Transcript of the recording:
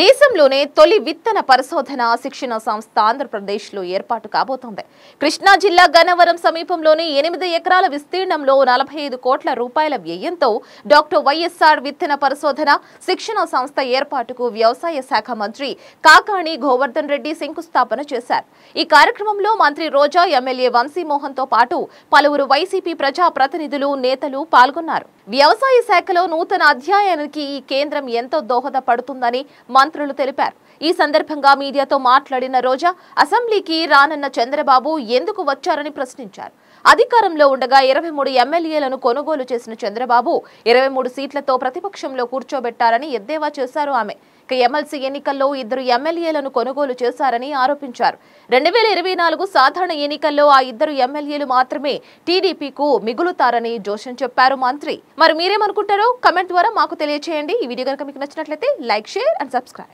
దేశంలోనే తొలి విత్తన పరిశోధన శిక్షణ సంస్థ ఆంధ్రప్రదేశ్ లో ఏర్పాటు కాబోతోంది కృష్ణా జిల్లా గన్నవరం సమీపంలోని ఎనిమిది ఎకరాల విస్తీర్ణంలో నలభై ఐదు కోట్ల రూపాయల వ్యయంతో డాక్టర్ వైఎస్ఆర్ విత్తన పరిశోధన శిక్షణ సంస్థ ఏర్పాటుకు వ్యవసాయ శాఖ మంత్రి కాకాణి గోవర్ధన్ రెడ్డి శంకుస్థాపన చేశారు ఈ కార్యక్రమంలో మంత్రి రోజా ఎమ్మెల్యే వంశీమోహన్తో పాటు పలువురు వైసీపీ ప్రజా ప్రతినిధులు నేతలు పాల్గొన్నారు వ్యవసాయ శాఖలో నూతన అధ్యాయానికి ఈ కేంద్రం ఎంతో దోహదపడుతుందని మంత్రులు తెలిపారు ఈ సందర్భంగా మీడియాతో మాట్లాడిన రోజా అసెంబ్లీకి రానన్న చంద్రబాబు ఎందుకు వచ్చారని ప్రశ్నించారు అధికారంలో ఉండగా ఇరవై మూడు ఎమ్మెల్యేలను కొనుగోలు చేసిన చంద్రబాబు ఇరవై మూడు సీట్లతో ప్రతిపక్షంలో కూర్చోబెట్టారని ఎద్దేవా చేశారు ఆమె ఎమ్మెల్సీ ఎన్నికల్లో ఇద్దరు ఎమ్మెల్యేలను కొనుగోలు చేశారని ఆరోపించారు రెండు వేల ఇరవై నాలుగు సాధారణ ఎన్నికల్లో ఆ ఇద్దరు ఎమ్మెల్యేలు మాత్రమే టీడీపీకు మిగులుతారని జోషన్ చెప్పారు మంత్రి మరి మీరేమనుకుంటారో కమెంట్ ద్వారా మాకు తెలియజేయండి ఈ వీడియో కనుక మీకు నచ్చినట్లయితే లైక్ షేర్ అండ్ సబ్స్క్రైబ్